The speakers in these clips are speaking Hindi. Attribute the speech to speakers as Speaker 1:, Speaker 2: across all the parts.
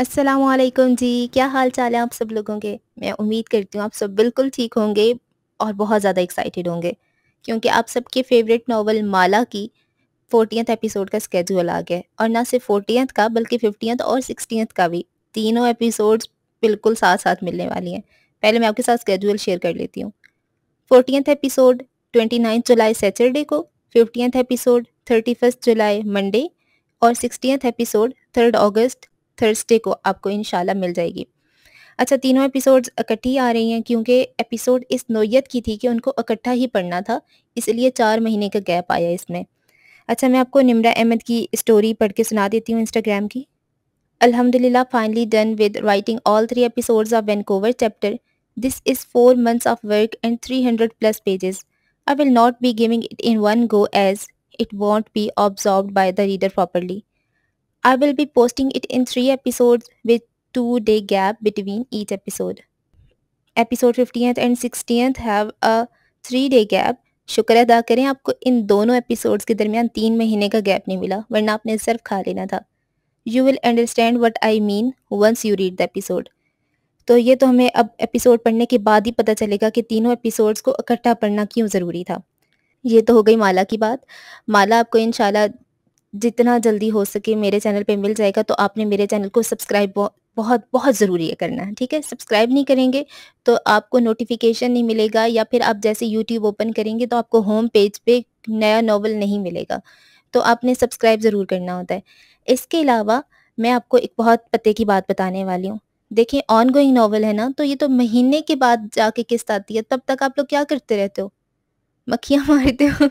Speaker 1: असलकुम जी क्या हाल चाल है आप सब लोगों के मैं उम्मीद करती हूँ आप सब बिल्कुल ठीक होंगे और बहुत ज़्यादा एक्साइटेड होंगे क्योंकि आप सबके फेवरेट नावल माला की फोर्टीथ एपिसोड का स्केजूल आ गया और ना सिर्फ फोर्टियंथ का बल्कि फिफ्टीथ और सिक्सटीथ का भी तीनों एपिसोड्स बिल्कुल साथ साथ मिलने वाली हैं पहले मैं आपके साथ स्केजूल शेयर कर लेती हूँ फोर्टीथ एपिसोड ट्वेंटी जुलाई सैटरडे को फिफ्टीथ एपिसोड थर्टी जुलाई मंडे और सिक्सटीथ एपिसोड थर्ड अगस्त थर्सडे को आपको इन मिल जाएगी अच्छा तीनों एपिसोड्स इकट्ठी आ रही हैं क्योंकि एपिसोड इस नोयत की थी कि उनको इकट्ठा ही पढ़ना था इसलिए चार महीने का गैप आया इसमें अच्छा मैं आपको निमरा अहमद की स्टोरी पढ़ के सुना देती हूँ इंस्टाग्राम की अल्हम्दुलिल्लाह finally done with writing all three episodes of Vancouver chapter this is four months of work and three hundred plus pages I will not be giving it in one go as it won't be absorb by the reader properly I will be posting it in three episodes with two day gap between each episode. Episode 50th and 60th have a three day gap. शुक्र अदा करें आपको इन दोनों एपिसोड्स के दरमियान तीन महीने का गैप नहीं मिला वरना आपने सिर्फ खा लेना था you will understand what I mean once you read the episode तो ये तो हमें अब एपिसोड पढ़ने के बाद ही पता चलेगा कि तीनों एपिसोड्स को इकट्ठा पढ़ना क्यों ज़रूरी था ये तो हो गई माला की बात माला आपको इन जितना जल्दी हो सके मेरे चैनल पे मिल जाएगा तो आपने मेरे चैनल को सब्सक्राइब बहुत बहुत ज़रूरी है करना है ठीक है सब्सक्राइब नहीं करेंगे तो आपको नोटिफिकेशन नहीं मिलेगा या फिर आप जैसे यूट्यूब ओपन करेंगे तो आपको होम पेज पे नया नावल नहीं मिलेगा तो आपने सब्सक्राइब ज़रूर करना होता है इसके अलावा मैं आपको एक बहुत पते की बात बताने वाली हूँ देखिए ऑन गोइंग नावल है ना तो ये तो महीने के बाद जाके किस्त आती है तब तक आप लोग क्या करते रहते हो मक्खियाँ मारते हो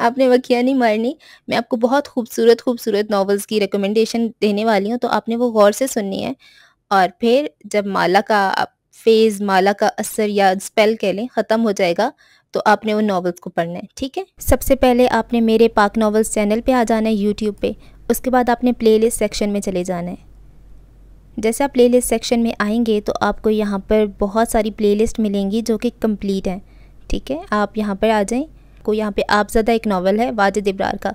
Speaker 1: आपने वकिया नहीं मारनी मैं आपको बहुत खूबसूरत खूबसूरत नॉवेल्स की रिकमेंडेशन देने वाली हूँ तो आपने वो गौर से सुननी है और फिर जब माला का फेज़ माला का असर या स्पेल कह लें ख़त्म हो जाएगा तो आपने उन नॉवेल्स को पढ़ना है ठीक है सबसे पहले आपने मेरे पाक नॉवेल्स चैनल पे आ जाना है यूट्यूब पे उसके बाद आपने प्लेलिस्ट सेक्शन में चले जाना है जैसे आप प्लेलिस्ट सेक्शन में आएंगे तो आपको यहाँ पर बहुत सारी प्लेलिस्ट मिलेंगी जो कि कंप्लीट हैं ठीक है आप यहाँ पर आ जाएं आपको यहाँ पे आपजदा एक नावल है वाजिद इब्रार का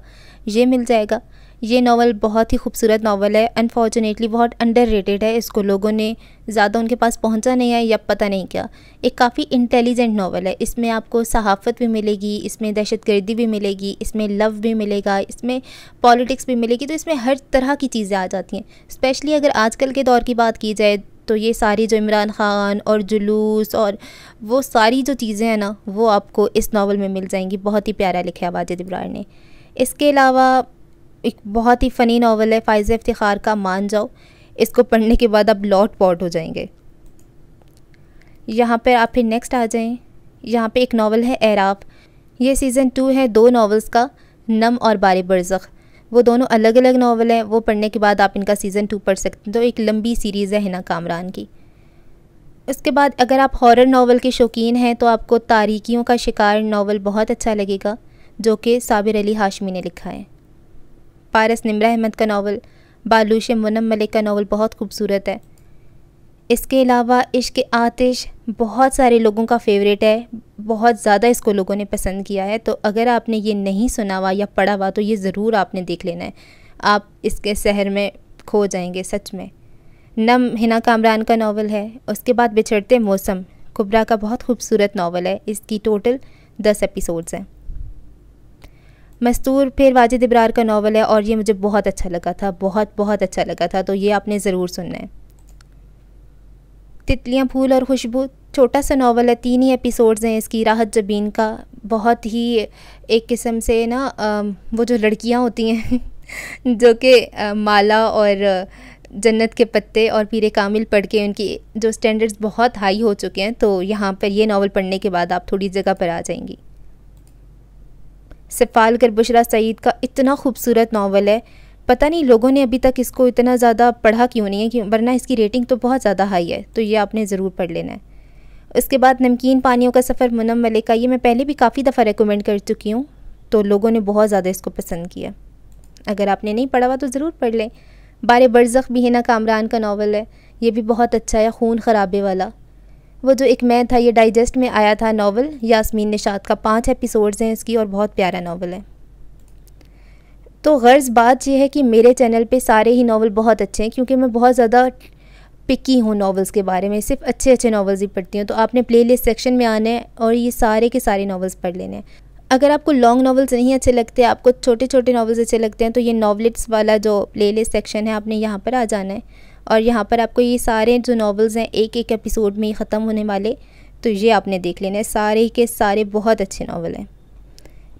Speaker 1: ये मिल जाएगा ये नावल बहुत ही खूबसूरत नावल है अनफॉर्चुनेटली बहुत अंडर है इसको लोगों ने ज़्यादा उनके पास पहुँचा नहीं है या पता नहीं क्या एक काफ़ी इंटेलिजेंट नावल है इसमें आपको सहाफ़त भी मिलेगी इसमें दहशत गर्दी भी मिलेगी इसमें लव भी मिलेगा इसमें पॉलिटिक्स भी मिलेगी तो इसमें हर तरह की चीज़ें आ जाती हैं स्पेशली अगर आजकल के दौर की बात की जाए तो ये सारी जो इमरान ख़ान और जुलूस और वो सारी जो चीज़ें हैं ना वो आपको इस नावल में मिल जाएंगी बहुत ही प्यारा लिखा है वाजिद इब्रार ने इसके अलावा एक बहुत ही फ़नी नावल है फ़ायज़ इफ्तार का मान जाओ इसको पढ़ने के बाद आप लॉट पॉट हो जाएंगे यहाँ पर आप फिर नेक्स्ट आ जाएँ यहाँ पर एक नावल है एराब ये सीज़न टू है दो नावल्स का नम और बारे बरज़ वो दोनों अलग अलग नावल हैं वो पढ़ने के बाद आप इनका सीज़न टू पढ़ सकते हैं तो एक लंबी सीरीज़ है हिना कामरान की उसके बाद अगर आप हॉरर नावल के शौकीन हैं तो आपको तारीकियों का शिकार नावल बहुत अच्छा लगेगा जो कि साबिर अली हाशमी ने लिखा है पारस निमरा अहमद का नावल बालूश मुनम मलिक का नावल बहुत खूबसूरत है इसके अलावा इश्क आतिश बहुत सारे लोगों का फेवरेट है बहुत ज़्यादा इसको लोगों ने पसंद किया है तो अगर आपने ये नहीं सुना हुआ या पढ़ा हुआ तो ये ज़रूर आपने देख लेना है आप इसके शहर में खो जाएंगे सच में नम हिना कामरान का नावल है उसके बाद बिछड़ते मौसम कुबरा का बहुत खूबसूरत नावल है इसकी टोटल दस एपिसोड्स हैं मस्तूर फिर वाजिद इब्रार का नावल है और ये मुझे बहुत अच्छा लगा था बहुत बहुत अच्छा लगा था तो ये आपने ज़रूर सुनना है तितलियाँ फूल और खुशबू छोटा सा नावल है तीन ही एपिसोड्स हैं इसकी राहत जबीन का बहुत ही एक किस्म से ना वो जो लड़कियां होती हैं जो कि माला और जन्नत के पत्ते और पीर कामिल पढ़ के उनकी जो स्टैंडर्ड्स बहुत हाई हो चुके हैं तो यहाँ पर ये नावल पढ़ने के बाद आप थोड़ी जगह पर आ जाएंगी सफ़ाल कर बुशरा सईद का इतना खूबसूरत नावल है पता नहीं लोगों ने अभी तक इसको इतना ज़्यादा पढ़ा क्यों नहीं है कि वरना इसकी रेटिंग तो बहुत ज़्यादा हाई है तो ये आपने ज़रूर पढ़ लेना है इसके बाद नमकीन पानियों का सफ़र मुनम मलिक का ये मैं पहले भी काफ़ी दफ़ा रिकमेंड कर चुकी हूँ तो लोगों ने बहुत ज़्यादा इसको पसंद किया अगर आपने नहीं पढ़ा हुआ तो ज़रूर पढ़ लें बार बरज़ भी है ना कामरान का नावल है ये भी बहुत अच्छा है खून खराबे वाला वो जो एक मैं था ये डाइजेस्ट में आया था नावल यासमीन निशाद का पाँच एपिसोड्स हैं इसकी और बहुत प्यारा नावल है तो गर्ज़ बात यह है कि मेरे चैनल पे सारे ही नावल बहुत अच्छे हैं क्योंकि मैं बहुत ज़्यादा पिकी हूँ नावल्स के बारे में सिर्फ अच्छे अच्छे नावल्स ही पढ़ती हूँ तो आपने प्लेलिस्ट सेक्शन में आना है और ये सारे के सारे नावल्स पढ़ लेने हैं अगर आपको लॉन्ग नावल्स नहीं अच्छे लगते आपको छोटे छोटे नावल्स अच्छे लगते हैं तो ये नावलेट्स वाला जो प्ले सेक्शन है आपने यहाँ पर आ जाना है और यहाँ पर आपको ये सारे जो नावल्स हैं एक एक एपिसोड में ख़त्म होने वाले तो ये आपने देख लेना है सारे के सारे बहुत अच्छे नावल हैं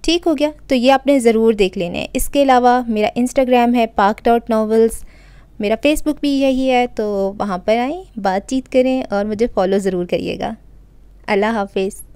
Speaker 1: ठीक हो गया तो ये आपने ज़रूर देख लेने हैं इसके अलावा मेरा इंस्टाग्राम है पाक डॉट नावल्स मेरा फेसबुक भी यही है तो वहाँ पर आएँ बातचीत करें और मुझे फॉलो ज़रूर करिएगा अल्लाह हाफिज़